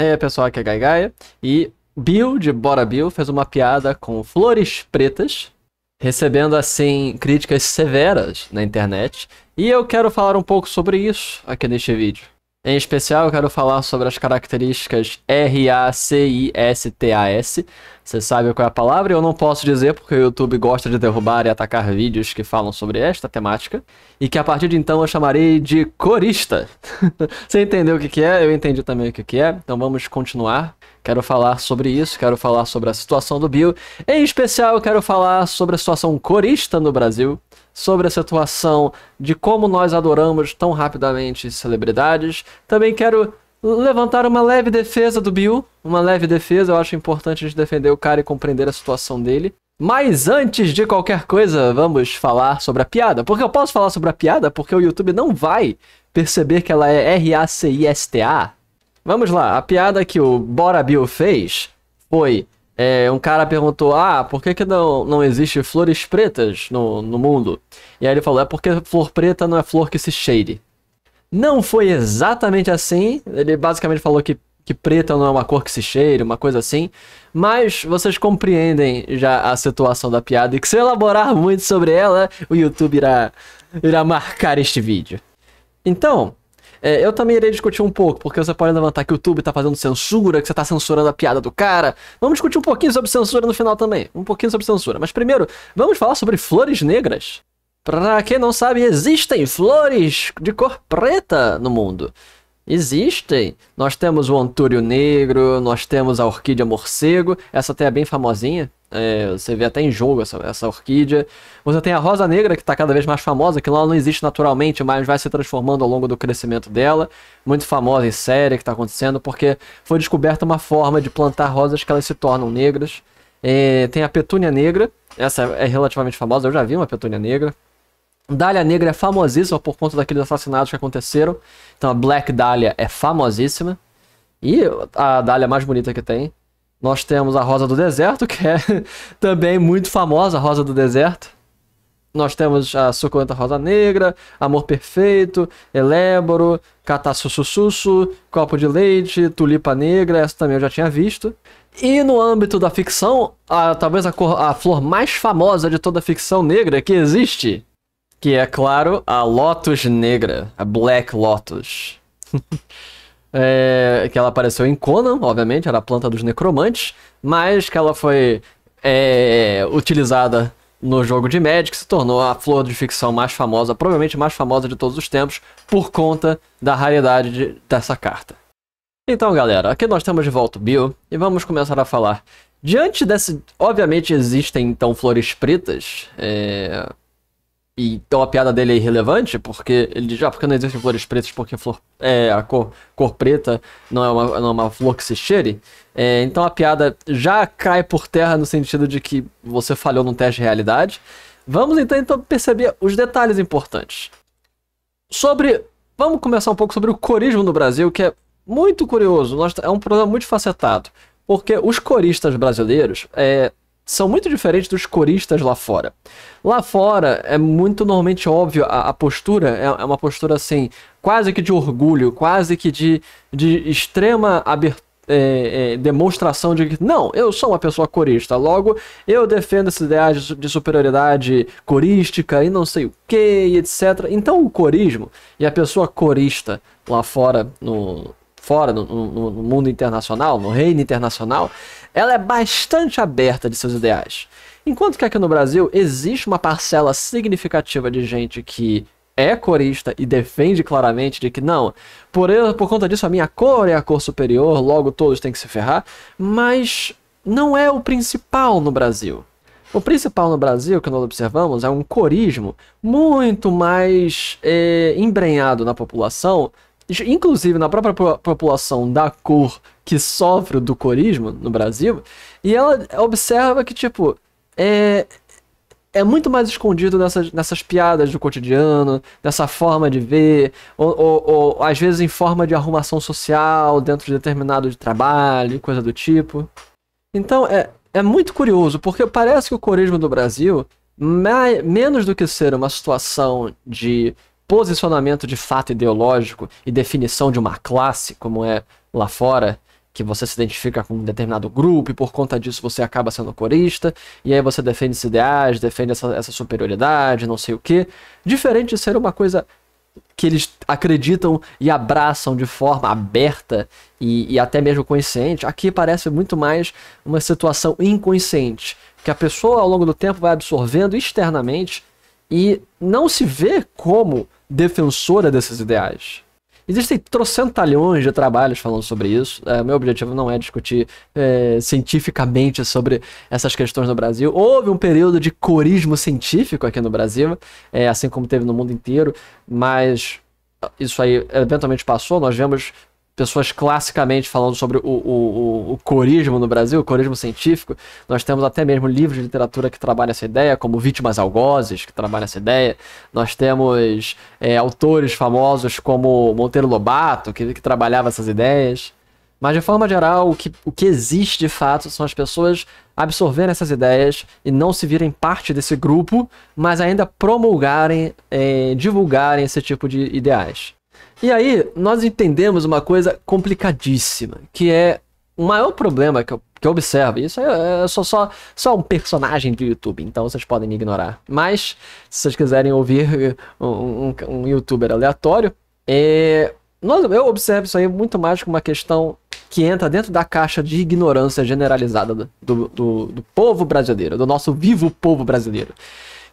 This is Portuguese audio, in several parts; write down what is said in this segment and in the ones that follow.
É, pessoal, aqui é Gai Gaia. E Bill, de Bora Bill, fez uma piada com flores pretas, recebendo, assim, críticas severas na internet. E eu quero falar um pouco sobre isso aqui neste vídeo. Em especial, eu quero falar sobre as características RACISTAS. Você sabe qual é a palavra? Eu não posso dizer porque o YouTube gosta de derrubar e atacar vídeos que falam sobre esta temática. E que a partir de então eu chamarei de corista. Você entendeu o que, que é? Eu entendi também o que, que é. Então vamos continuar. Quero falar sobre isso, quero falar sobre a situação do Bill. Em especial, eu quero falar sobre a situação corista no Brasil sobre essa atuação, de como nós adoramos tão rapidamente celebridades. Também quero levantar uma leve defesa do Bill, uma leve defesa, eu acho importante a gente defender o cara e compreender a situação dele. Mas antes de qualquer coisa, vamos falar sobre a piada. Porque eu posso falar sobre a piada porque o YouTube não vai perceber que ela é R-A-C-I-S-T-A. Vamos lá, a piada que o Bora Bill fez foi é, um cara perguntou: Ah, por que, que não, não existe flores pretas no, no mundo? E aí ele falou: É porque flor preta não é flor que se cheire. Não foi exatamente assim. Ele basicamente falou que, que preta não é uma cor que se cheire, uma coisa assim. Mas vocês compreendem já a situação da piada. E que se elaborar muito sobre ela, o YouTube irá, irá marcar este vídeo. Então, é, eu também irei discutir um pouco, porque você pode levantar que o YouTube tá fazendo censura, que você tá censurando a piada do cara. Vamos discutir um pouquinho sobre censura no final também. Um pouquinho sobre censura. Mas primeiro, vamos falar sobre flores negras. Pra quem não sabe, existem flores de cor preta no mundo. Existem. Nós temos o antúrio negro, nós temos a orquídea morcego, essa até é bem famosinha. É, você vê até em jogo essa, essa, orquídea. Você tem a rosa negra, que está cada vez mais famosa, que lá não existe naturalmente, mas vai se transformando ao longo do crescimento dela. Muito famosa em série que está acontecendo, porque foi descoberta uma forma de plantar rosas que elas se tornam negras. É, tem a petúnia negra, essa é relativamente famosa, eu já vi uma petúnia negra. Dália Negra é famosíssima por conta daqueles assassinatos que aconteceram. Então a Black Dália é famosíssima. E a Dália mais bonita que tem nós temos a Rosa do Deserto, que é também muito famosa, a Rosa do Deserto. Nós temos a Suculenta Rosa Negra, Amor Perfeito, Eléboro, Catassussussu, Copo de Leite, Tulipa Negra, essa também eu já tinha visto. E no âmbito da ficção, a, talvez a, cor, a flor mais famosa de toda a ficção negra que existe, que é, claro, a Lotus Negra, a Black Lotus. É, que ela apareceu em Conan, obviamente, era a planta dos necromantes, mas que ela foi é, utilizada no jogo de Magic, se tornou a flor de ficção mais famosa, provavelmente mais famosa de todos os tempos, por conta da raridade de, dessa carta. Então, galera, aqui nós temos de volta o Bill e vamos começar a falar. Diante desse. Obviamente existem então flores pretas. É, e então a piada dele é irrelevante, porque ele diz, ah, porque não existem flores pretas, porque flor, é, a cor, cor preta não é, uma, não é uma flor que se cheire. É, então a piada já cai por terra no sentido de que você falhou num teste de realidade. Vamos então, então perceber os detalhes importantes. Sobre. Vamos começar um pouco sobre o corismo no Brasil, que é muito curioso. É um problema muito facetado. Porque os coristas brasileiros é, são muito diferentes dos coristas lá fora. Lá fora é muito normalmente óbvio, a, a postura é, é, uma postura assim, quase que de orgulho, quase que de, de extrema abertura. É, é, demonstração de que não, eu sou uma pessoa corista, logo eu defendo essa ideia de, de superioridade corística e não sei o que, etc. Então o corismo e a pessoa corista lá fora no, fora, no, no, no mundo internacional, no reino internacional, ela é bastante aberta de seus ideais. Enquanto que aqui no Brasil existe uma parcela significativa de gente que é corista e defende claramente de que não, por, eu, por conta disso a minha cor é a cor superior, logo todos têm que se ferrar, mas não é o principal no Brasil. O principal no Brasil, que nós observamos, é um corismo muito mais é, embrenhado na população inclusive na própria população da cor que sofre do corismo no Brasil, e ela observa que, tipo, é, é muito mais escondido nessas, nessas piadas do cotidiano, nessa forma de ver, ou, ou, ou às vezes em forma de arrumação social dentro de determinado de trabalho, coisa do tipo. Então é, é muito curioso, porque parece que o corismo do Brasil, mais, menos do que ser uma situação de posicionamento de fato ideológico e definição de uma classe, como é lá fora, que você se identifica com um determinado grupo e por conta disso você acaba sendo corista, e aí você defende esses ideais, defende essa, essa superioridade, não sei o quê. Diferente de ser uma coisa que eles acreditam e abraçam de forma aberta e, e, até mesmo consciente, aqui parece muito mais uma situação inconsciente, que a pessoa ao longo do tempo vai absorvendo externamente e não se vê como defensora desses ideais. Existem trocentalhões de trabalhos falando sobre isso. É, meu objetivo não é discutir é, cientificamente sobre essas questões no Brasil. Houve um período de corismo científico aqui no Brasil, é, assim como teve no mundo inteiro, mas isso aí eventualmente passou. Nós vemos pessoas classicamente falando sobre o, o, o, corismo no Brasil, o corismo científico, nós temos até mesmo livros de literatura que trabalham essa ideia, como Vítimas Algozes, que trabalha essa ideia. Nós temos é, autores famosos como Monteiro Lobato, que, que, trabalhava essas ideias. Mas, de forma geral, o que, o que existe de fato são as pessoas absorverem essas ideias e não se virem parte desse grupo, mas ainda promulgarem, é, divulgarem esse tipo de ideais. E aí, nós entendemos uma coisa complicadíssima, que é o maior problema que eu, que eu observo. Isso é, é só, só, só um personagem do YouTube, então vocês podem me ignorar. Mas, se vocês quiserem ouvir um, um, um youtuber aleatório, é, nós, eu observo isso aí muito mais como uma questão que entra dentro da caixa de ignorância generalizada do, do, do, do povo brasileiro, do nosso vivo povo brasileiro.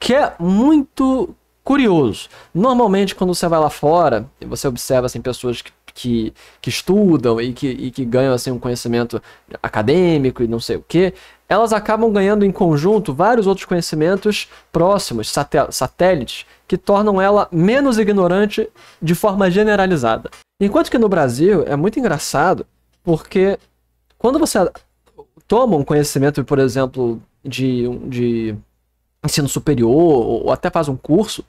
Que é muito curioso. Normalmente, quando você vai lá fora, você observa assim, pessoas que, que, que estudam e que, e que ganham assim, um conhecimento acadêmico e não sei o que, elas acabam ganhando em conjunto vários outros conhecimentos próximos, satélites, que tornam ela menos ignorante de forma generalizada. Enquanto que no Brasil é muito engraçado, porque quando você toma um conhecimento, por exemplo, de, de ensino superior ou até faz um curso,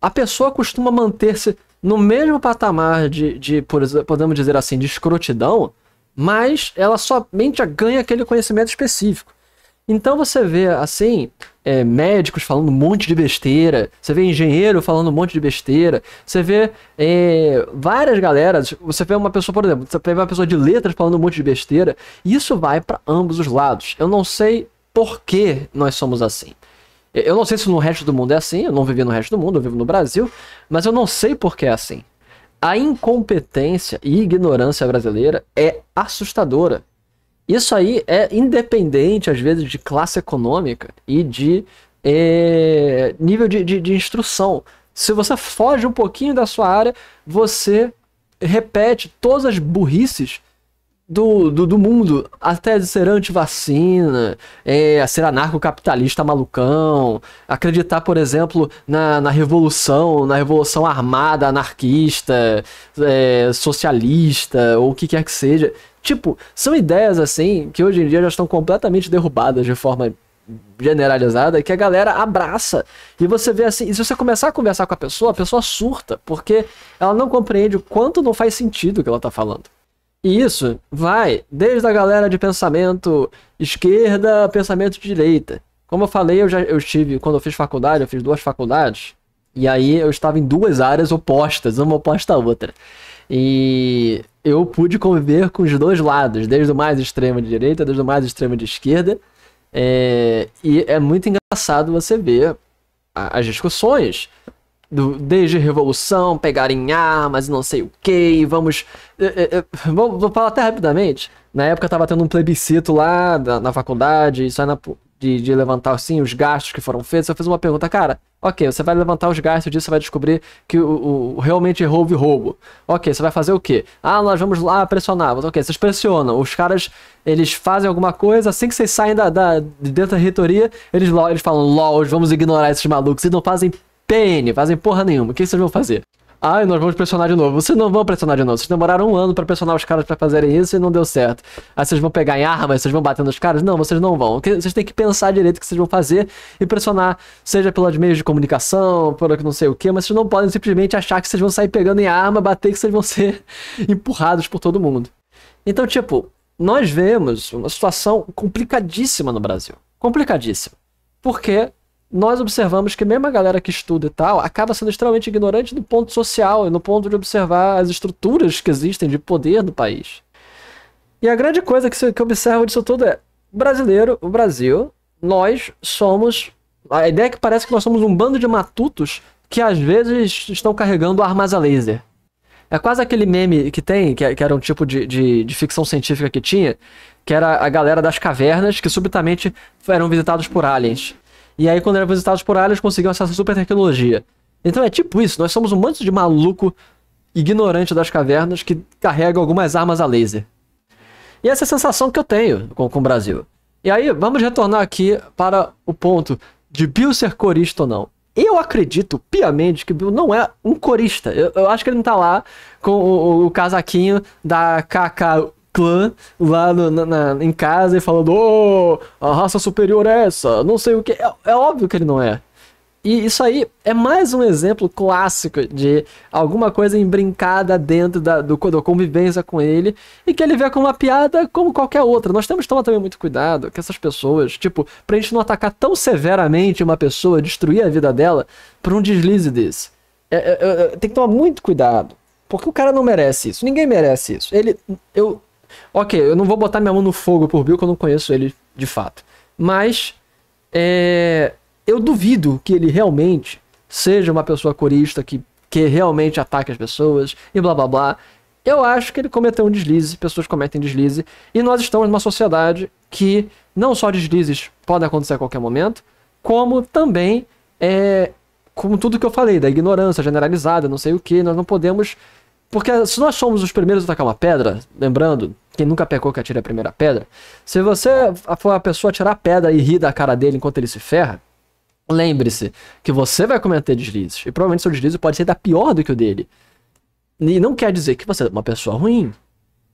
a pessoa costuma manter-se no mesmo patamar de, de, podemos dizer assim, de escrotidão, mas ela somente ganha aquele conhecimento específico. Então você vê, assim, é, médicos falando um monte de besteira, você vê engenheiro falando um monte de besteira, você vê é, várias galeras, você vê uma pessoa, por exemplo, você vê uma pessoa de letras falando um monte de besteira, e isso vai para ambos os lados. Eu não sei por que nós somos assim. Eu não sei se no resto do mundo é assim, eu não vivi no resto do mundo, eu vivo no Brasil, mas eu não sei por que é assim. A incompetência e ignorância brasileira é assustadora. Isso aí é independente, às vezes, de classe econômica e de é, nível de, de, de instrução. Se você foge um pouquinho da sua área, você repete todas as burrices do, do, do mundo, até de ser anti-vacina, é, ser anarcocapitalista malucão, acreditar, por exemplo, na, na revolução, na revolução armada, anarquista, é, socialista, ou o que quer que seja. Tipo, são ideias assim que hoje em dia já estão completamente derrubadas de forma generalizada que a galera abraça. E você vê assim, e se você começar a conversar com a pessoa, a pessoa surta, porque ela não compreende o quanto não faz sentido o que ela tá falando. E isso vai desde a galera de pensamento esquerda, pensamento de direita. Como eu falei, eu já eu estive, quando eu fiz faculdade, eu fiz duas faculdades, e aí eu estava em duas áreas opostas, uma oposta à outra. E eu pude conviver com os dois lados, desde o mais extremo de direita, desde o mais extremo de esquerda. É, e é muito engraçado você ver as discussões do, desde revolução, pegarem armas e não sei o que, vamos. Eh, eh, eh, vou, vou, falar até rapidamente. Na época tava tendo um plebiscito lá na, na faculdade, isso é na, de, de, levantar assim, os gastos que foram feitos. Eu fiz uma pergunta, cara, ok, você vai levantar os gastos disso, você vai descobrir que o, o realmente houve roubo roubo. Ok, você vai fazer o quê? Ah, nós vamos lá pressionar. Ok, vocês pressionam. Os caras, eles fazem alguma coisa, assim que vocês saem da, da, de dentro da reitoria, eles, eles falam, lol, vamos ignorar esses malucos. E não fazem PN, fazem porra nenhuma. O que vocês vão fazer? Ai, nós vamos pressionar de novo. Vocês não vão pressionar de novo. Vocês demoraram um ano para pressionar os caras para fazerem isso e não deu certo. Aí vocês vão pegar em armas, vocês vão bater nos caras? Não, vocês não vão. Vocês têm que pensar direito o que vocês vão fazer e pressionar, seja pelos meios de comunicação, pelo que não sei o que, mas vocês não podem simplesmente achar que vocês vão sair pegando em arma, bater, que vocês vão ser empurrados por todo mundo. Então, tipo, nós vemos uma situação complicadíssima no Brasil. Complicadíssima. Porque nós observamos que mesmo a galera que estuda e tal acaba sendo extremamente ignorante no ponto social e no ponto de observar as estruturas que existem de poder do país. E a grande coisa que, que eu observo disso tudo é: brasileiro, o Brasil, nós somos. A ideia é que parece que nós somos um bando de matutos que às vezes estão carregando armas a laser. É quase aquele meme que tem, que, era um tipo de, de, de, ficção científica que tinha, que era a galera das cavernas que subitamente eram visitados por aliens. E aí, quando eram visitados por aliens, conseguiam acessar essa super tecnologia. Então é tipo isso, nós somos um monte de maluco ignorante das cavernas que carrega algumas armas a laser. E essa é a sensação que eu tenho com, com o Brasil. E aí, vamos retornar aqui para o ponto de Bill ser corista ou não. Eu acredito piamente que Bill não é um corista. Eu, eu acho que ele não tá lá com o, o casaquinho da KK clã lá no, na, na, em casa e falando: Ô, oh, a raça superior é essa, não sei o que. É, é óbvio que ele não é. E isso aí é mais um exemplo clássico de alguma coisa embrincada dentro da, do, da convivência com ele e que ele vê como uma piada como qualquer outra. Nós temos que tomar também muito cuidado que essas pessoas, tipo, pra gente não atacar tão severamente uma pessoa, destruir a vida dela por um deslize desse. É, é, é, é tem que tomar muito cuidado. Porque o cara não merece isso. Ninguém merece isso. Ele, eu Ok, eu não vou botar minha mão no fogo por Bill, que eu não conheço ele de fato. Mas é, eu duvido que ele realmente seja uma pessoa corista que, que realmente ataque as pessoas e blá blá blá. Eu acho que ele cometeu um deslize, pessoas cometem deslize, e nós estamos numa sociedade que não só deslizes podem acontecer a qualquer momento, como também é, como tudo que eu falei, da ignorância generalizada, não sei o que, nós não podemos. Porque se nós somos os primeiros a atacar uma pedra, lembrando, quem nunca pecou que atire a primeira pedra. Se você for a pessoa tirar a pedra e rir da cara dele enquanto ele se ferra, lembre-se que você vai cometer deslizes. E provavelmente seu deslize pode ser da pior do que o dele. E não quer dizer que você é uma pessoa ruim.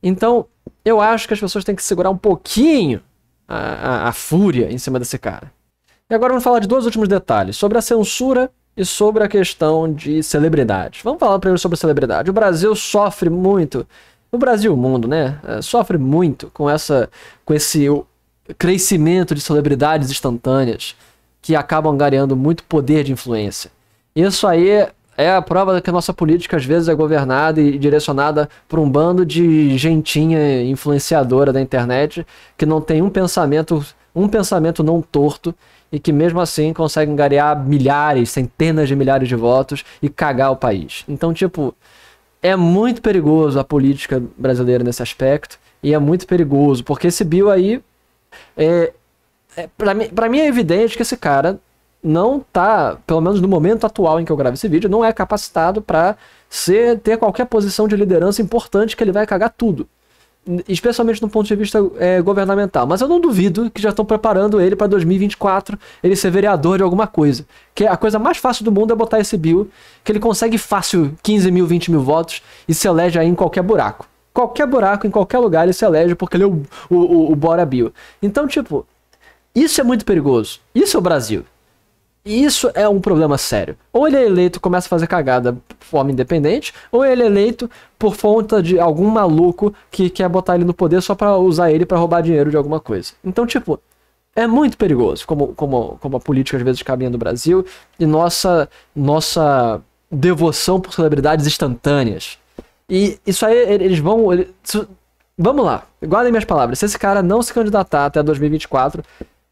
Então, eu acho que as pessoas têm que segurar um pouquinho a, a, a fúria em cima desse cara. E agora vamos falar de dois últimos detalhes: sobre a censura e sobre a questão de celebridades. Vamos falar primeiro sobre celebridade. O Brasil sofre muito o Brasil, o mundo, né, eh, sofre muito com essa com esse crescimento de celebridades instantâneas que acabam ganhando muito poder de influência. Isso aí é a prova que a nossa política às vezes é governada e direcionada por um bando de gentinha influenciadora da internet que não tem um pensamento, um pensamento não torto e que mesmo assim consegue angariar milhares, centenas de milhares de votos e cagar o país. Então, tipo, é muito perigoso a política brasileira nesse aspecto. E é muito perigoso, porque esse Bill aí. É, é, pra, mim, mim é evidente que esse cara não tá, pelo menos no momento atual em que eu gravo esse vídeo, não é capacitado para ter qualquer posição de liderança importante que ele vai cagar tudo especialmente no ponto de vista é, governamental. Mas eu não duvido que já estão preparando ele para 2024, ele ser vereador de alguma coisa. Que a coisa mais fácil do mundo é botar esse Bill, que ele consegue fácil 15 mil, 20 mil votos e se elege aí em qualquer buraco. Qualquer buraco, em qualquer lugar, ele se elege porque ele é o, o, o, o Bora Bill. Então, tipo, isso é muito perigoso. Isso é o Brasil. E isso é um problema sério. Ou ele é eleito e começa a fazer cagada de forma independente, ou ele é eleito por conta de algum maluco que quer botar ele no poder só para usar ele para roubar dinheiro de alguma coisa. Então, tipo, é muito perigoso como, como, como a política às vezes caminha no Brasil e nossa, nossa devoção por celebridades instantâneas. E isso aí, eles vão. Eles, vamos lá, guardem minhas palavras. Se esse cara não se candidatar até 2024,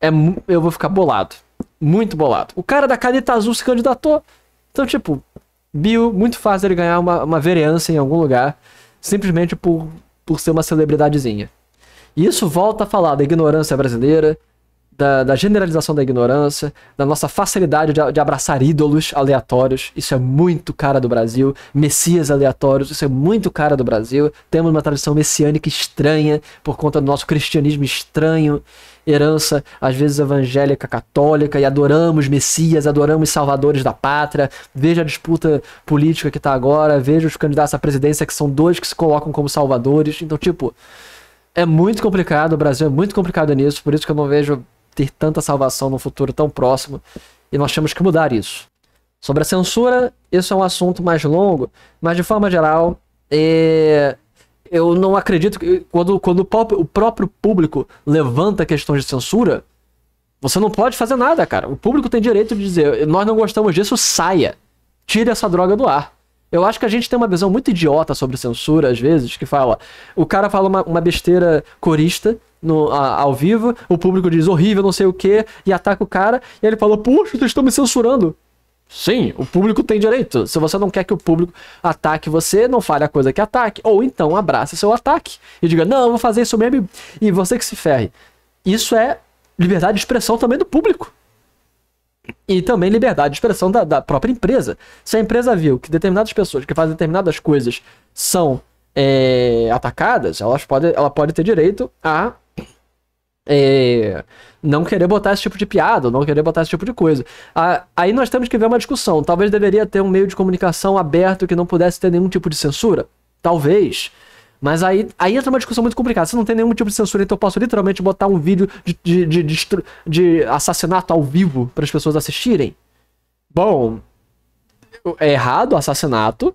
é, eu vou ficar bolado muito bolado. O cara da caneta azul se candidatou. Então, tipo, Bill, muito fácil ele ganhar uma, uma vereança em algum lugar, simplesmente por, por ser uma celebridadezinha. E isso volta a falar da ignorância brasileira, da, da, generalização da ignorância, da nossa facilidade de, de, abraçar ídolos aleatórios. Isso é muito cara do Brasil. Messias aleatórios, isso é muito cara do Brasil. Temos uma tradição messiânica estranha por conta do nosso cristianismo estranho, herança às vezes evangélica católica, e adoramos messias, adoramos salvadores da pátria. Veja a disputa política que está agora, veja os candidatos à presidência que são dois que se colocam como salvadores. Então, tipo. É muito complicado, o Brasil é muito complicado nisso, por isso que eu não vejo ter tanta salvação no futuro tão próximo e nós temos que mudar isso. Sobre a censura, isso é um assunto mais longo, mas de forma geral, é... eu não acredito que quando, quando o próprio público levanta questões de censura, você não pode fazer nada, cara. O público tem direito de dizer: nós não gostamos disso, saia. Tire essa droga do ar. Eu acho que a gente tem uma visão muito idiota sobre censura, às vezes, que fala. O cara fala uma, uma besteira corista, no, a, ao vivo, o público diz horrível, não sei o que, e ataca o cara, e ele falou, puxa, vocês estão me censurando. Sim, o público tem direito. Se você não quer que o público ataque você, não fale a coisa que ataque. Ou então abraça seu ataque e diga, não, eu vou fazer isso mesmo e você que se ferre. Isso é liberdade de expressão também do público. E também liberdade de expressão da, da própria empresa. Se a empresa viu que determinadas pessoas que fazem determinadas coisas são é, atacadas, elas pode, ela pode ter direito a é, não querer botar esse tipo de piada, não querer botar esse tipo de coisa. aí nós temos que ver uma discussão. Talvez deveria ter um meio de comunicação aberto que não pudesse ter nenhum tipo de censura. Talvez. Mas aí, aí entra uma discussão muito complicada. Se não tem nenhum tipo de censura, então eu posso literalmente botar um vídeo de, de, de, de assassinato ao vivo para as pessoas assistirem? Bom, é errado o assassinato.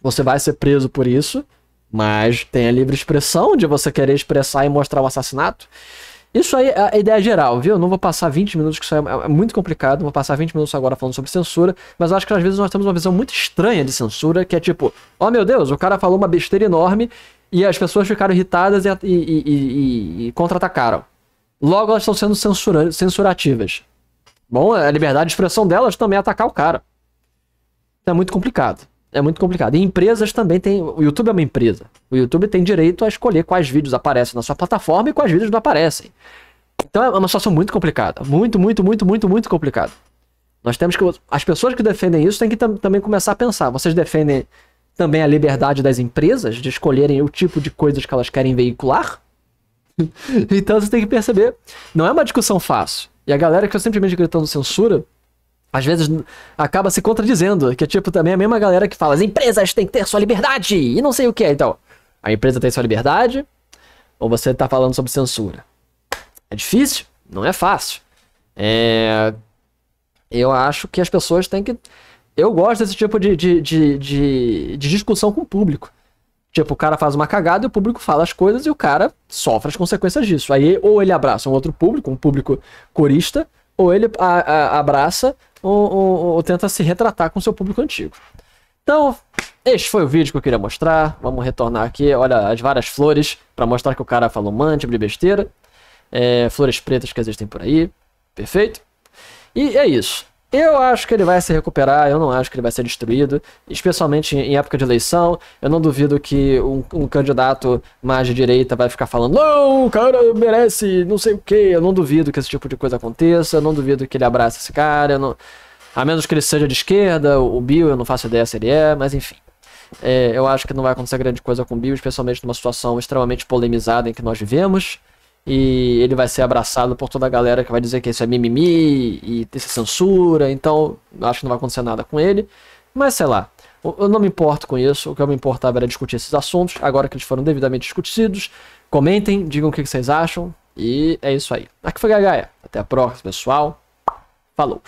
Você vai ser preso por isso. Mas tem a livre expressão de você querer expressar e mostrar o assassinato. Isso aí é a ideia geral, viu? não vou passar 20 minutos, que isso é, é, é muito complicado. Vou passar 20 minutos agora falando sobre censura. Mas acho que às vezes nós temos uma visão muito estranha de censura, que é tipo, ó oh, meu Deus, o cara falou uma besteira enorme e as pessoas ficaram irritadas e, e, e, e contra-atacaram. Logo elas estão sendo censura censurativas. Bom, a liberdade de expressão delas também é atacar o cara. Isso é muito complicado. É muito complicado. E empresas também têm. O YouTube é uma empresa. O YouTube tem direito a escolher quais vídeos aparecem na sua plataforma e quais vídeos não aparecem. Então é uma situação muito complicada. Muito, muito, muito, muito, muito complicada. Nós temos que. As pessoas que defendem isso têm que tam, também começar a pensar. Vocês defendem também a liberdade das empresas de escolherem o tipo de coisas que elas querem veicular? então você tem que perceber. Não é uma discussão fácil. E a galera que eu tá simplesmente gritando censura às vezes acaba se contradizendo, que é tipo também a mesma galera que fala, as empresas têm que ter sua liberdade e não sei o que, então. A empresa tem sua liberdade ou você tá falando sobre censura? É difícil? Não é fácil. É... Eu acho que as pessoas têm que... Eu gosto desse tipo de, de, de, de, de discussão com o público. Tipo, o cara faz uma cagada e o público fala as coisas e o cara sofre as consequências disso. Aí ou ele abraça um outro público, um público corista, ou ele a, a, abraça ou, ou, ou, tenta se retratar com seu público antigo. Então, este foi o vídeo que eu queria mostrar. Vamos retornar aqui, olha as várias flores, para mostrar que o cara falou mante, besteira. É, flores pretas que existem por aí. Perfeito? E é isso. Eu acho que ele vai se recuperar, eu não acho que ele vai ser destruído, especialmente em época de eleição. Eu não duvido que um, um candidato mais de direita vai ficar falando: não, o cara merece não sei o quê. Eu não duvido que esse tipo de coisa aconteça, eu não duvido que ele abrace esse cara. Não... A menos que ele seja de esquerda, o Bill, eu não faço ideia se ele é, mas enfim. É, eu acho que não vai acontecer grande coisa com o Bill, especialmente numa situação extremamente polemizada em que nós vivemos e ele vai ser abraçado por toda a galera que vai dizer que isso é mimimi e ter é censura, então acho que não vai acontecer nada com ele. Mas sei lá, eu não me importo com isso, o que eu me importava era discutir esses assuntos, agora que eles foram devidamente discutidos, comentem, digam o que vocês acham, e é isso aí. Aqui foi Gaia até a próxima, pessoal. Falou!